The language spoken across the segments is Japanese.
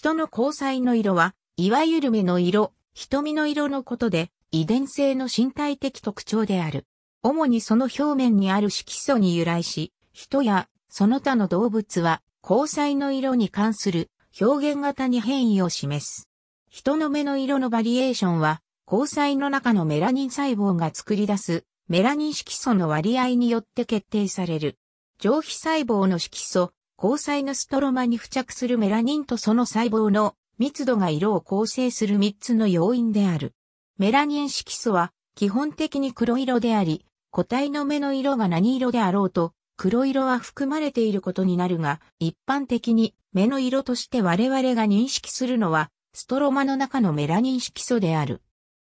人の交際の色は、いわゆる目の色、瞳の色のことで、遺伝性の身体的特徴である。主にその表面にある色素に由来し、人やその他の動物は交際の色に関する表現型に変異を示す。人の目の色のバリエーションは、交際の中のメラニン細胞が作り出すメラニン色素の割合によって決定される。上皮細胞の色素、交彩のストロマに付着するメラニンとその細胞の密度が色を構成する3つの要因である。メラニン色素は基本的に黒色であり、個体の目の色が何色であろうと、黒色は含まれていることになるが、一般的に目の色として我々が認識するのは、ストロマの中のメラニン色素である。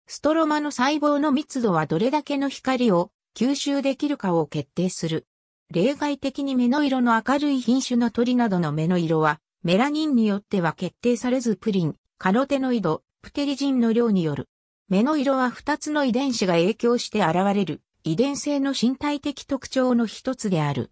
ストロマの細胞の密度はどれだけの光を吸収できるかを決定する。例外的に目の色の明るい品種の鳥などの目の色は、メラニンによっては決定されずプリン、カロテノイド、プテリジンの量による。目の色は2つの遺伝子が影響して現れる遺伝性の身体的特徴の一つである。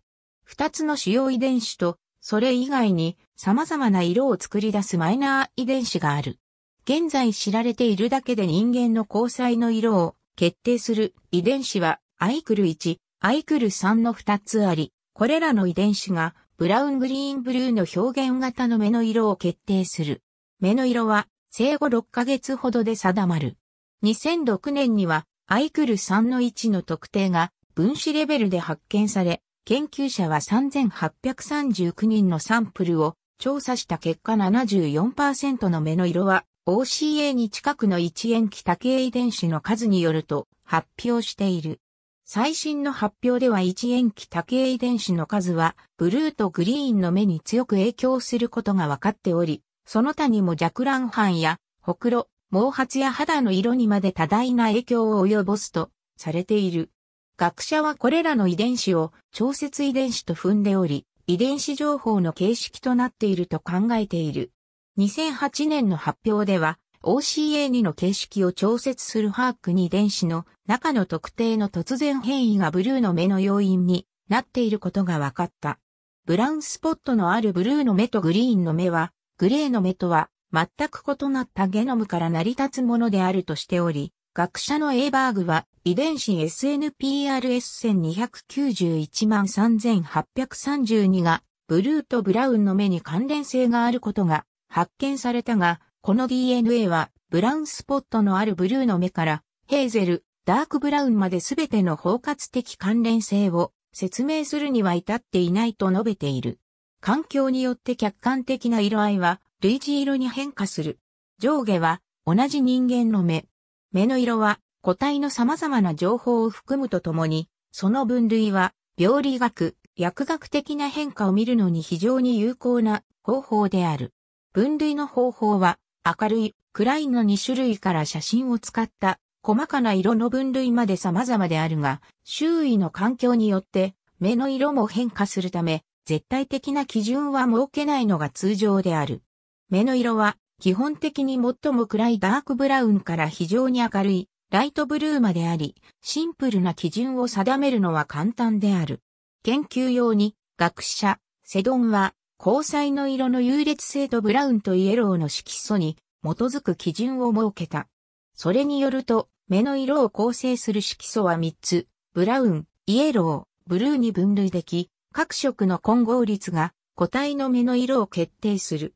2つの主要遺伝子と、それ以外に様々な色を作り出すマイナー遺伝子がある。現在知られているだけで人間の交際の色を決定する遺伝子はアイクル1、アイクル3の2つあり、これらの遺伝子がブラウングリーンブルーの表現型の目の色を決定する。目の色は生後6ヶ月ほどで定まる。2006年にはアイクル3の置の特定が分子レベルで発見され、研究者は3839人のサンプルを調査した結果74%の目の色は OCA に近くの一塩基多形遺伝子の数によると発表している。最新の発表では一塩基多形遺伝子の数は、ブルーとグリーンの目に強く影響することが分かっており、その他にも弱卵斑や、ほくろ、毛髪や肌の色にまで多大な影響を及ぼすと、されている。学者はこれらの遺伝子を、調節遺伝子と踏んでおり、遺伝子情報の形式となっていると考えている。2008年の発表では、OCA2 の形式を調節するハーク2電子の中の特定の突然変異がブルーの目の要因になっていることが分かった。ブラウンスポットのあるブルーの目とグリーンの目は、グレーの目とは全く異なったゲノムから成り立つものであるとしており、学者のエーバーグは遺伝子 SNPRS1291 万3832がブルーとブラウンの目に関連性があることが発見されたが、この DNA はブラウンスポットのあるブルーの目からヘーゼル、ダークブラウンまで全ての包括的関連性を説明するには至っていないと述べている。環境によって客観的な色合いは類似色に変化する。上下は同じ人間の目。目の色は個体の様々な情報を含むとともに、その分類は病理学、薬学的な変化を見るのに非常に有効な方法である。分類の方法は明るい、暗いの2種類から写真を使った細かな色の分類まで様々であるが、周囲の環境によって目の色も変化するため、絶対的な基準は設けないのが通常である。目の色は基本的に最も暗いダークブラウンから非常に明るいライトブルーまであり、シンプルな基準を定めるのは簡単である。研究用に学者、セドンは光彩の色の優劣性とブラウンとイエローの色素に基づく基準を設けた。それによると、目の色を構成する色素は3つ、ブラウン、イエロー、ブルーに分類でき、各色の混合率が個体の目の色を決定する。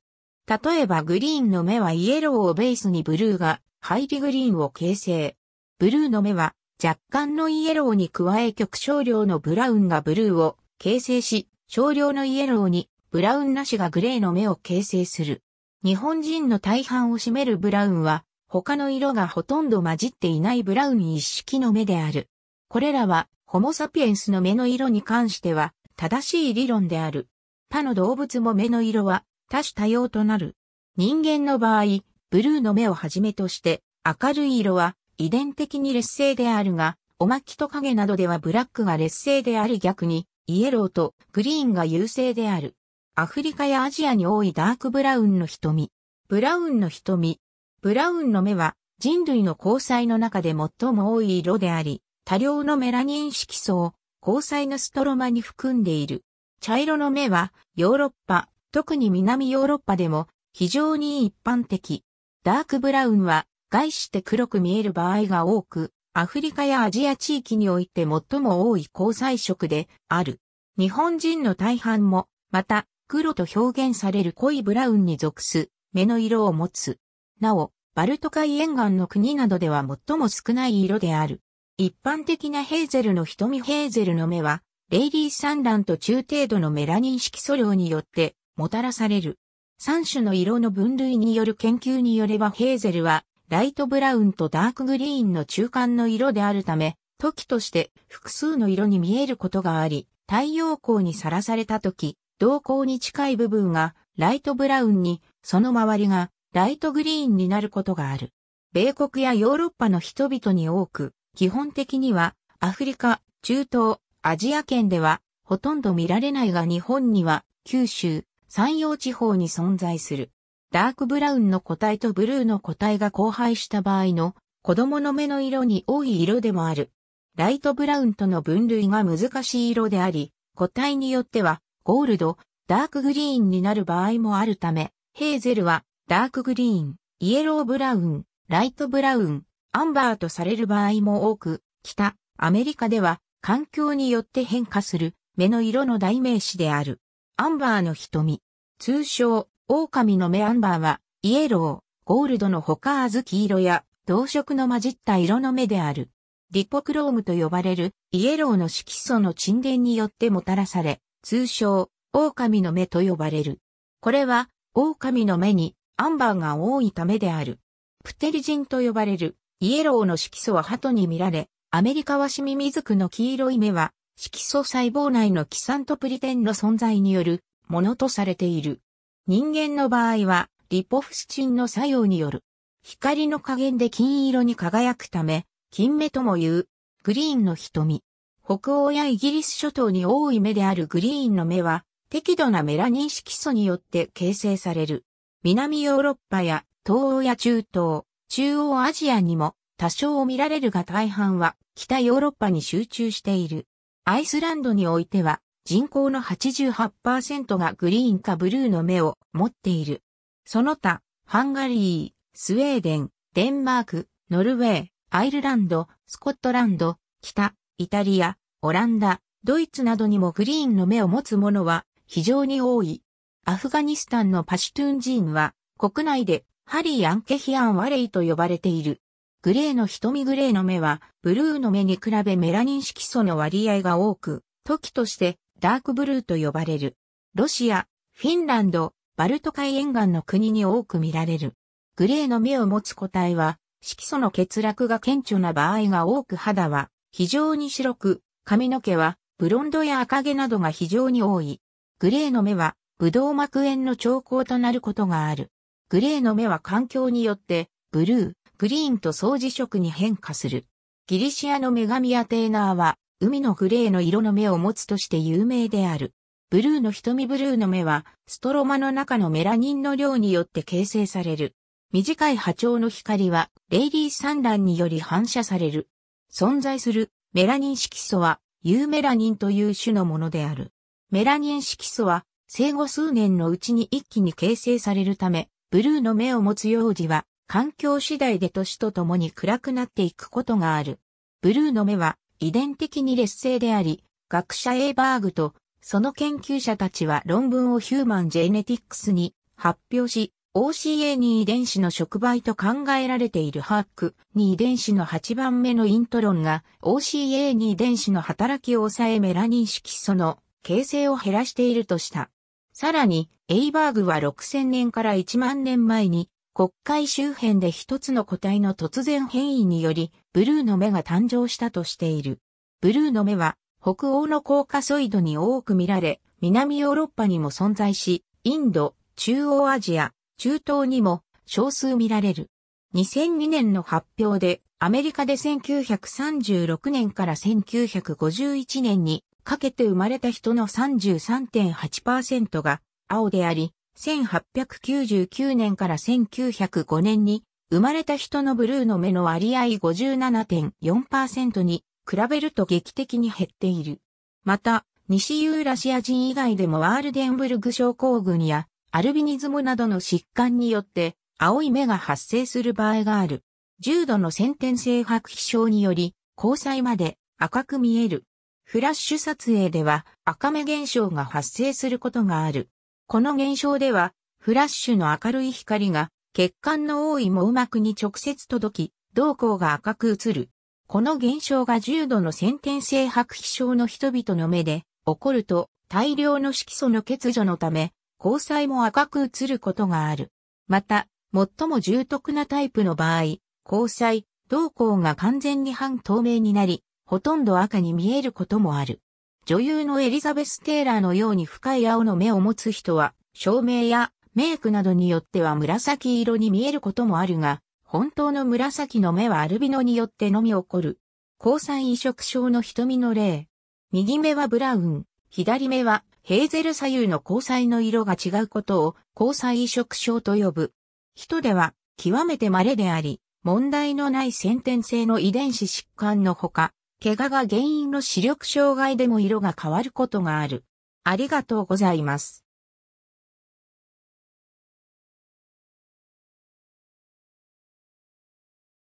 例えばグリーンの目はイエローをベースにブルーが入りグリーンを形成。ブルーの目は若干のイエローに加え極少量のブラウンがブルーを形成し、少量のイエローにブラウンなしがグレーの目を形成する。日本人の大半を占めるブラウンは、他の色がほとんど混じっていないブラウン一色の目である。これらは、ホモサピエンスの目の色に関しては、正しい理論である。他の動物も目の色は、多種多様となる。人間の場合、ブルーの目をはじめとして、明るい色は遺伝的に劣勢であるが、おまきと影などではブラックが劣勢であり逆に、イエローとグリーンが優勢である。アフリカやアジアに多いダークブラウンの瞳。ブラウンの瞳。ブラウンの目は人類の交際の中で最も多い色であり、多量のメラニン色素を交際のストロマに含んでいる。茶色の目はヨーロッパ、特に南ヨーロッパでも非常に一般的。ダークブラウンは外して黒く見える場合が多く、アフリカやアジア地域において最も多い交際色である。日本人の大半も、また、黒と表現される濃いブラウンに属す目の色を持つ。なお、バルト海沿岸の国などでは最も少ない色である。一般的なヘーゼルの瞳ヘーゼルの目は、レイリー産卵と中程度のメラニン色素量によってもたらされる。三種の色の分類による研究によればヘーゼルはライトブラウンとダークグリーンの中間の色であるため、時として複数の色に見えることがあり、太陽光にさらされた時、瞳孔に近い部分がライトブラウンに、その周りがライトグリーンになることがある。米国やヨーロッパの人々に多く、基本的にはアフリカ、中東、アジア圏ではほとんど見られないが日本には九州、山陽地方に存在する。ダークブラウンの個体とブルーの個体が交配した場合の子供の目の色に多い色でもある。ライトブラウンとの分類が難しい色であり、個体によってはゴールド、ダークグリーンになる場合もあるため、ヘーゼルはダークグリーン、イエローブラウン、ライトブラウン、アンバーとされる場合も多く、北、アメリカでは環境によって変化する目の色の代名詞である。アンバーの瞳。通称、狼の目アンバーは、イエロー、ゴールドのほか小豆色や同色の混じった色の目である。リポクロームと呼ばれるイエローの色素の沈殿によってもたらされ、通称、狼の目と呼ばれる。これは、狼の目に、アンバーが多いためである。プテリジンと呼ばれる、イエローの色素は鳩に見られ、アメリカワシミミズクの黄色い目は、色素細胞内のキサントプリテンの存在によるものとされている。人間の場合は、リポフスチンの作用による。光の加減で金色に輝くため、金目とも言う、グリーンの瞳。北欧やイギリス諸島に多い目であるグリーンの目は、適度なメラニン色素によって形成される。南ヨーロッパや東欧や中東、中央アジアにも多少見られるが大半は北ヨーロッパに集中している。アイスランドにおいては人口の88%がグリーンかブルーの目を持っている。その他、ハンガリー、スウェーデン、デンマーク、ノルウェー、アイルランド、スコットランド、北、イタリア、オランダ、ドイツなどにもグリーンの目を持つ者は非常に多い。アフガニスタンのパシュトゥン人は国内でハリー・アンケヒアン・ワレイと呼ばれている。グレーの瞳グレーの目はブルーの目に比べメラニン色素の割合が多く、時としてダークブルーと呼ばれる。ロシア、フィンランド、バルト海沿岸の国に多く見られる。グレーの目を持つ個体は、色素の欠落が顕著な場合が多く肌は非常に白く、髪の毛はブロンドや赤毛などが非常に多い。グレーの目は、ブドウ膜炎の兆候となることがある。グレーの目は環境によって、ブルー、グリーンと掃除色に変化する。ギリシアの女神アテーナーは、海のグレーの色の目を持つとして有名である。ブルーの瞳ブルーの目は、ストロマの中のメラニンの量によって形成される。短い波長の光は、レイリー産卵により反射される。存在するメラニン色素はユーメラニンという種のものである。メラニン色素は生後数年のうちに一気に形成されるため、ブルーの目を持つ幼児は環境次第で年とともに暗くなっていくことがある。ブルーの目は遺伝的に劣勢であり、学者エーバーグとその研究者たちは論文をヒューマンジェネティックスに発表し、OCA2 遺伝子の触媒と考えられているハック2遺伝子の8番目のイントロンが OCA2 遺伝子の働きを抑えメラニン色素の形成を減らしているとした。さらに、エイバーグは6000年から1万年前に国会周辺で一つの個体の突然変異によりブルーの目が誕生したとしている。ブルーの目は北欧のコーカソイドに多く見られ、南ヨーロッパにも存在し、インド、中央アジア、中東にも少数見られる。2002年の発表で、アメリカで1936年から1951年にかけて生まれた人の33.8%が青であり、1899年から1905年に生まれた人のブルーの目の割合57.4%に比べると劇的に減っている。また、西ユーラシア人以外でもワールデンブルグ症候群やアルビニズムなどの疾患によって青い目が発生する場合がある。重度の先天性白皮症により、交際まで赤く見える。フラッシュ撮影では赤目現象が発生することがある。この現象では、フラッシュの明るい光が血管の多い網膜に直接届き、瞳孔が赤く映る。この現象が重度の先天性白皮症の人々の目で起こると、大量の色素の欠如のため、交彩も赤く映ることがある。また、最も重篤なタイプの場合、交彩、瞳孔が完全に半透明になり、ほとんど赤に見えることもある。女優のエリザベス・テイラーのように深い青の目を持つ人は、照明やメイクなどによっては紫色に見えることもあるが、本当の紫の目はアルビノによってのみ起こる。交際移植症の瞳の例。右目はブラウン、左目はヘーゼル左右の交際の色が違うことを交際移植症と呼ぶ。人では極めて稀であり、問題のない先天性の遺伝子疾患のほか、怪我が原因の視力障害でも色が変わることがある。ありがとうございます。